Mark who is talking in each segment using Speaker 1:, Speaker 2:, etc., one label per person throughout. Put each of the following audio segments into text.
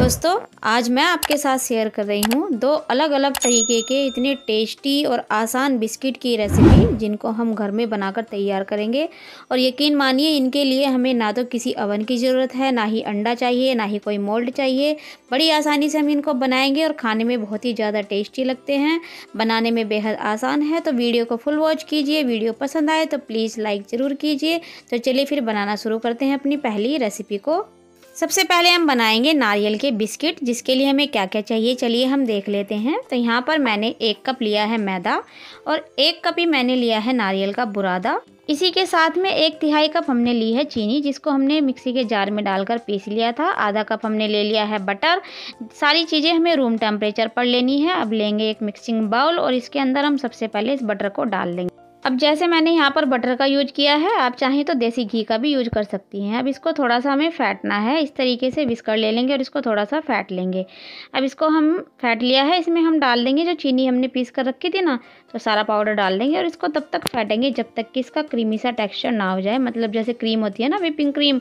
Speaker 1: दोस्तों आज मैं आपके साथ शेयर कर रही हूँ दो अलग अलग तरीके के इतने टेस्टी और आसान बिस्किट की रेसिपी जिनको हम घर में बनाकर तैयार करेंगे और यकीन मानिए इनके लिए हमें ना तो किसी अवन की ज़रूरत है ना ही अंडा चाहिए ना ही कोई मोल्ड चाहिए बड़ी आसानी से हम इनको बनाएंगे और खाने में बहुत ही ज़्यादा टेस्टी लगते हैं बनाने में बेहद आसान है तो वीडियो को फुल वॉच कीजिए वीडियो पसंद आए तो प्लीज़ लाइक ज़रूर कीजिए तो चलिए फिर बनाना शुरू करते हैं अपनी पहली रेसिपी को सबसे पहले हम बनाएंगे नारियल के बिस्किट जिसके लिए हमें क्या क्या चाहिए चलिए हम देख लेते हैं तो यहाँ पर मैंने एक कप लिया है मैदा और एक कप ही मैंने लिया है नारियल का बुरादा इसी के साथ में एक तिहाई कप हमने ली है चीनी जिसको हमने मिक्सी के जार में डालकर पीस लिया था आधा कप हमने ले लिया है बटर सारी चीज़ें हमें रूम टेम्परेचर पर लेनी है अब लेंगे एक मिक्सिंग बाउल और इसके अंदर हम सबसे पहले इस बटर को डाल देंगे अब जैसे मैंने यहाँ पर बटर का यूज किया है आप चाहें तो देसी घी का भी यूज कर सकती हैं अब इसको थोड़ा सा हमें फैटना है इस तरीके से विस्कर ले लेंगे और इसको थोड़ा सा फैट लेंगे अब इसको हम फैट लिया है इसमें हम डाल देंगे जो चीनी हमने पीस कर रखी थी ना तो सारा पाउडर डाल देंगे और इसको तब तक फैटेंगे जब तक कि इसका क्रीमी सा टेक्स्चर ना हो जाए मतलब जैसे क्रीम होती है ना विपिंग क्रीम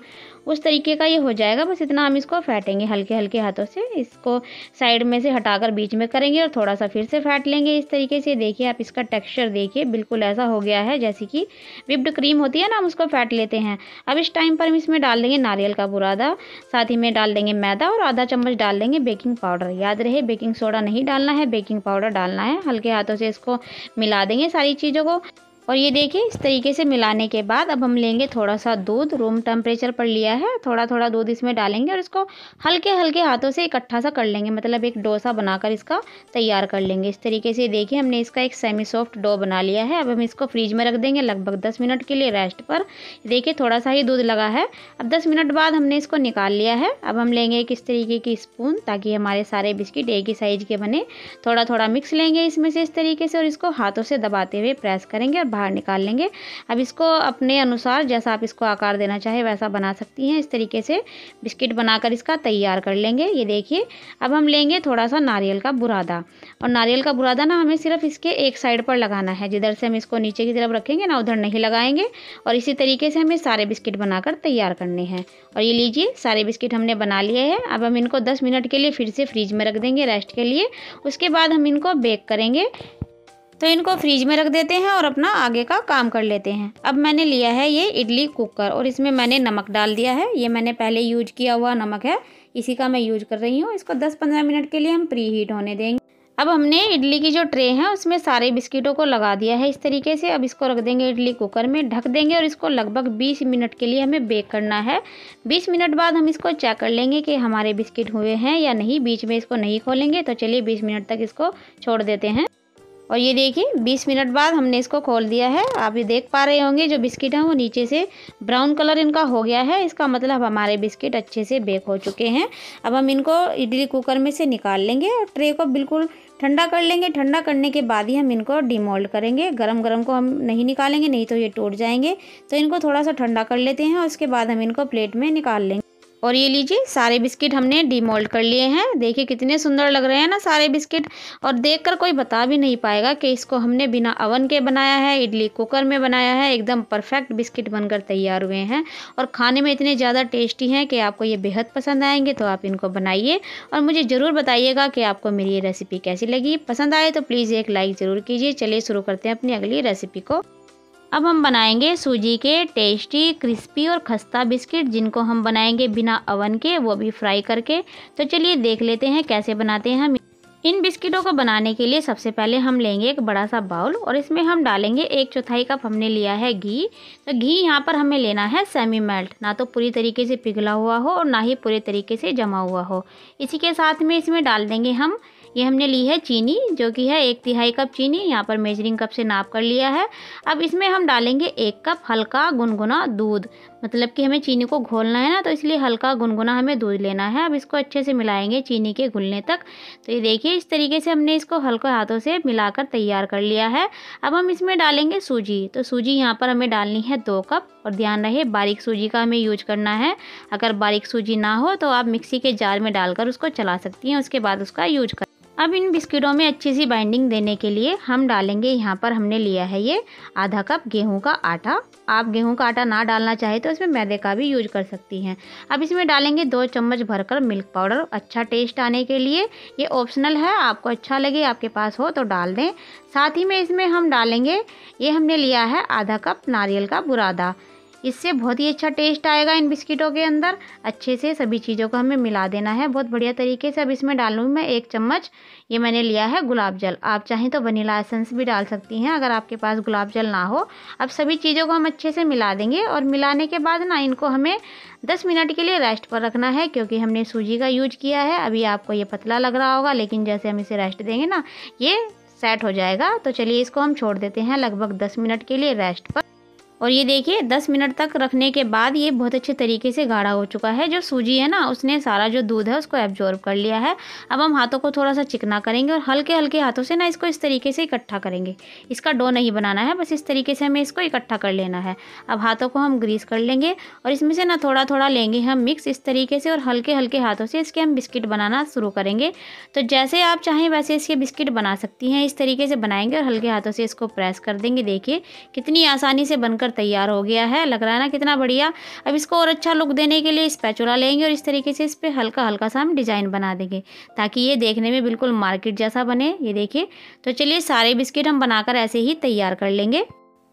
Speaker 1: उस तरीके का ये हो जाएगा बस इतना हम इसको फैटेंगे हल्के हल्के हाथों से इसको साइड में से हटाकर बीच में करेंगे और थोड़ा सा फिर से फैट लेंगे इस तरीके से देखिए आप इसका टेक्स्चर देखिए बिल्कुल ऐसा हो गया है जैसे कि विप्ड क्रीम होती है ना हम उसको फैट लेते हैं अब इस टाइम पर हम इसमें डाल देंगे नारियल का बुरादा साथ ही में डाल देंगे मैदा और आधा चम्मच डाल देंगे बेकिंग पाउडर याद रहे बेकिंग सोडा नहीं डालना है बेकिंग पाउडर डालना है हल्के हाथों से इसको मिला देंगे सारी चीज़ों को और ये देखिए इस तरीके से मिलाने के बाद अब हम लेंगे थोड़ा सा दूध रूम टेम्परेचर पर लिया है थोड़ा थोड़ा दूध इसमें डालेंगे और इसको हल्के हल्के हाथों से इकट्ठा सा कर लेंगे मतलब एक डोसा बनाकर इसका तैयार कर लेंगे इस तरीके से देखिए हमने इसका एक सेमी सॉफ्ट डो बना लिया है अब हम इसको फ्रीज में रख देंगे लगभग दस मिनट के लिए रेस्ट पर देखिए थोड़ा सा ही दूध लगा है अब दस मिनट बाद हमने इसको निकाल लिया है अब हम लेंगे एक इस तरीके की स्पून ताकि हमारे सारे बिस्किट एक ही साइज के बने थोड़ा थोड़ा मिक्स लेंगे इसमें से इस तरीके से और इसको हाथों से दबाते हुए प्रेस करेंगे और बाहर निकाल लेंगे अब इसको अपने अनुसार जैसा आप इसको आकार देना चाहे वैसा बना सकती हैं इस तरीके से बिस्किट बनाकर इसका तैयार कर लेंगे ये देखिए अब हम लेंगे थोड़ा सा नारियल का बुरादा और नारियल का बुरादा ना हमें सिर्फ इसके एक साइड पर लगाना है जिधर से हम इसको नीचे की तरफ रखेंगे ना उधर नहीं लगाएंगे और इसी तरीके से हमें सारे बिस्किट बनाकर तैयार करने हैं और ये लीजिए सारे बिस्किट हमने बना लिए हैं अब हम इनको दस मिनट के लिए फिर से फ्रिज में रख देंगे रेस्ट के लिए उसके बाद हम इनको बेक करेंगे तो इनको फ्रीज में रख देते हैं और अपना आगे का काम कर लेते हैं अब मैंने लिया है ये इडली कुकर और इसमें मैंने नमक डाल दिया है ये मैंने पहले यूज किया हुआ नमक है इसी का मैं यूज कर रही हूँ इसको दस पंद्रह मिनट के लिए हम प्री हीट होने देंगे अब हमने इडली की जो ट्रे है उसमें सारे बिस्किटों को लगा दिया है इस तरीके से अब इसको रख देंगे इडली कुकर में ढक देंगे और इसको लगभग 20 मिनट के लिए हमें बेक करना है 20 मिनट बाद हम इसको चेक कर लेंगे कि हमारे बिस्किट हुए हैं या नहीं बीच में इसको नहीं खोलेंगे तो चलिए 20 मिनट तक इसको छोड़ देते हैं और ये देखिए 20 मिनट बाद हमने इसको खोल दिया है आप ये देख पा रहे होंगे जो बिस्किट हैं वो नीचे से ब्राउन कलर इनका हो गया है इसका मतलब हमारे बिस्किट अच्छे से बेक हो चुके हैं अब हम इनको इडली कुकर में से निकाल लेंगे और ट्रे को बिल्कुल ठंडा कर लेंगे ठंडा करने के बाद ही हम इनको डिमोल्ड करेंगे गरम गरम को हम नहीं निकालेंगे नहीं तो ये टूट जाएंगे तो इनको थोड़ा सा ठंडा कर लेते हैं और उसके बाद हम इनको प्लेट में निकाल लेंगे और ये लीजिए सारे बिस्किट हमने डीमोल्ड कर लिए हैं देखिए कितने सुंदर लग रहे हैं ना सारे बिस्किट और देखकर कोई बता भी नहीं पाएगा कि इसको हमने बिना अवन के बनाया है इडली कुकर में बनाया है एकदम परफेक्ट बिस्किट बनकर तैयार हुए हैं और खाने में इतने ज़्यादा टेस्टी हैं कि आपको ये बेहद पसंद आएंगे तो आप इनको बनाइए और मुझे ज़रूर बताइएगा कि आपको मेरी ये रेसिपी कैसी लगी पसंद आए तो प्लीज़ एक लाइक ज़रूर कीजिए चलिए शुरू करते हैं अपनी अगली रेसिपी को अब हम बनाएंगे सूजी के टेस्टी क्रिस्पी और खस्ता बिस्किट जिनको हम बनाएंगे बिना अवन के वो भी फ्राई करके तो चलिए देख लेते हैं कैसे बनाते हैं हम इन बिस्किटों को बनाने के लिए सबसे पहले हम लेंगे एक बड़ा सा बाउल और इसमें हम डालेंगे एक चौथाई कप हमने लिया है घी तो घी यहाँ पर हमें लेना है सेमी मेल्ट ना तो पूरी तरीके से पिघला हुआ हो और ना ही पूरे तरीके से जमा हुआ हो इसी के साथ में इसमें डाल देंगे हम ये हमने ली है चीनी जो कि है एक तिहाई कप चीनी यहाँ पर मेजरिंग कप से नाप कर लिया है अब इसमें हम डालेंगे एक कप हल्का गुनगुना दूध मतलब कि हमें चीनी को घोलना है ना तो इसलिए हल्का गुनगुना हमें दूध लेना है अब इसको अच्छे से मिलाएंगे चीनी के घुलने तक तो ये देखिए इस तरीके से हमने इसको हल्के हाथों से मिलाकर तैयार कर लिया है अब हम इसमें डालेंगे सूजी तो सूजी यहाँ पर हमें डालनी है दो कप और ध्यान रहे बारीक सूजी का हमें यूज करना है अगर बारीक सूजी ना हो तो आप मिक्सी के जार में डालकर उसको चला सकती हैं उसके बाद उसका यूज कर अब इन बिस्किटों में अच्छी सी बाइंडिंग देने के लिए हम डालेंगे यहाँ पर हमने लिया है ये आधा कप गेहूं का आटा आप गेहूं का आटा ना डालना चाहे तो इसमें मैदे का भी यूज कर सकती हैं अब इसमें डालेंगे दो चम्मच भरकर मिल्क पाउडर अच्छा टेस्ट आने के लिए ये ऑप्शनल है आपको अच्छा लगे आपके पास हो तो डाल दें साथ ही में इसमें हम डालेंगे ये हमने लिया है आधा कप नारियल का बुरादा इससे बहुत ही अच्छा टेस्ट आएगा इन बिस्किटों के अंदर अच्छे से सभी चीज़ों को हमें मिला देना है बहुत बढ़िया तरीके से अब इसमें डालूँगी मैं एक चम्मच ये मैंने लिया है गुलाब जल आप चाहें तो वनीला एसेंस भी डाल सकती हैं अगर आपके पास गुलाब जल ना हो अब सभी चीज़ों को हम अच्छे से मिला देंगे और मिलाने के बाद ना इनको हमें दस मिनट के लिए रेस्ट पर रखना है क्योंकि हमने सूजी का यूज किया है अभी आपको ये पतला लग रहा होगा लेकिन जैसे हम इसे रेस्ट देंगे ना ये सेट हो जाएगा तो चलिए इसको हम छोड़ देते हैं लगभग दस मिनट के लिए रेस्ट पर और ये देखिए दस मिनट तक रखने के बाद ये बहुत अच्छे तरीके से गाढ़ा हो चुका है जो सूजी है ना उसने सारा जो दूध है उसको एब्जॉर्व कर लिया है अब हम हाथों को थोड़ा सा चिकना करेंगे और हल्के हल्के हाथों से ना इसको इस तरीके से इकट्ठा करेंगे इसका डो नहीं बनाना है बस इस तरीके से हमें इसको इकट्ठा कर लेना है अब हाथों को हम ग्रीस कर लेंगे और इसमें से ना थोड़ा थोड़ा लेंगे हम मिक्स इस तरीके से और हल्के हल्के हाथों से इसके हम बिस्किट बनाना शुरू करेंगे तो जैसे आप चाहें वैसे इसके बिस्किट बना सकती हैं इस तरीके से बनाएंगे और हल्के हाथों से इसको प्रेस कर देंगे देखिए कितनी आसानी से बनकर बनकर तैयार हो गया है लग रहा है ना कितना बढ़िया अब इसको और अच्छा लुक देने के लिए स्पैचुला लेंगे और इस तरीके से इस पर हल्का हल्का सा हम डिज़ाइन बना देंगे ताकि ये देखने में बिल्कुल मार्केट जैसा बने ये देखिए तो चलिए सारे बिस्किट हम बनाकर ऐसे ही तैयार कर लेंगे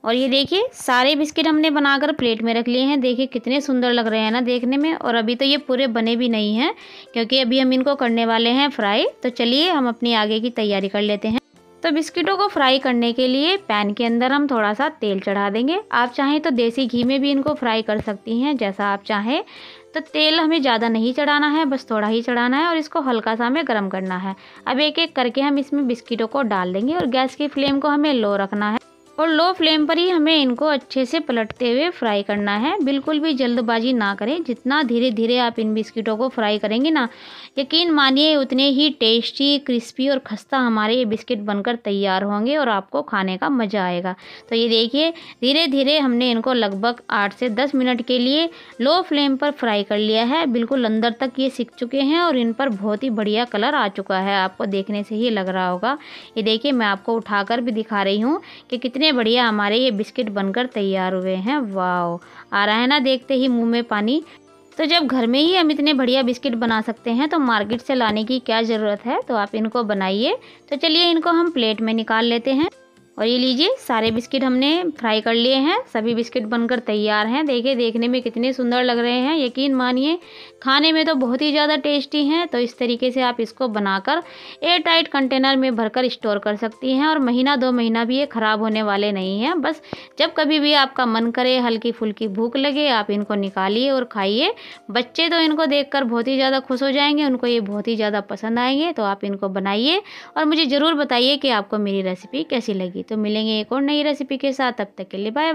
Speaker 1: और ये देखिए सारे बिस्किट हमने बनाकर प्लेट में रख लिए हैं देखिए कितने सुंदर लग रहे हैं ना देखने में और अभी तो ये पूरे बने भी नहीं हैं क्योंकि अभी हम इनको करने वाले हैं फ्राई तो चलिए हम अपनी आगे की तैयारी कर लेते हैं तो बिस्किटों को फ्राई करने के लिए पैन के अंदर हम थोड़ा सा तेल चढ़ा देंगे आप चाहें तो देसी घी में भी इनको फ्राई कर सकती हैं जैसा आप चाहें तो तेल हमें ज़्यादा नहीं चढ़ाना है बस थोड़ा ही चढ़ाना है और इसको हल्का सा हमें गर्म करना है अब एक एक करके हम इसमें बिस्किटों को डाल देंगे और गैस की फ्लेम को हमें लो रखना है और लो फ्लेम पर ही हमें इनको अच्छे से पलटते हुए फ्राई करना है बिल्कुल भी जल्दबाजी ना करें जितना धीरे धीरे आप इन बिस्किटों को फ्राई करेंगे ना यकीन मानिए उतने ही टेस्टी क्रिस्पी और खस्ता हमारे ये बिस्किट बनकर तैयार होंगे और आपको खाने का मज़ा आएगा तो ये देखिए धीरे धीरे हमने इनको लगभग आठ से दस मिनट के लिए लो फ्लेम पर फ्राई कर लिया है बिल्कुल अंदर तक ये सीख चुके हैं और इन पर बहुत ही बढ़िया कलर आ चुका है आपको देखने से ही लग रहा होगा ये देखिए मैं आपको उठा भी दिखा रही हूँ कि कितने कितने बढ़िया हमारे ये बिस्किट बनकर तैयार हुए हैं वाह आ रहा है ना देखते ही मुंह में पानी तो जब घर में ही हम इतने बढ़िया बिस्किट बना सकते हैं तो मार्केट से लाने की क्या ज़रूरत है तो आप इनको बनाइए तो चलिए इनको हम प्लेट में निकाल लेते हैं और ये लीजिए सारे बिस्किट हमने फ्राई कर लिए हैं सभी बिस्किट बनकर तैयार हैं देखिए देखने में कितने सुंदर लग रहे हैं यकीन मानिए खाने में तो बहुत ही ज़्यादा टेस्टी हैं तो इस तरीके से आप इसको बनाकर एयर टाइट कंटेनर में भरकर स्टोर कर सकती हैं और महीना दो महीना भी ये ख़राब होने वाले नहीं हैं बस जब कभी भी आपका मन करे हल्की फुल्की भूख लगे आप इनको निकालिए और खाइए बच्चे तो इनको देख बहुत ही ज़्यादा खुश हो जाएंगे उनको ये बहुत ही ज़्यादा पसंद आएंगे तो आप इनको बनाइए और मुझे ज़रूर बताइए कि आपको मेरी रेसिपी कैसी लगी तो मिलेंगे एक और नई रेसिपी के साथ अब तक के लिए बाय बाय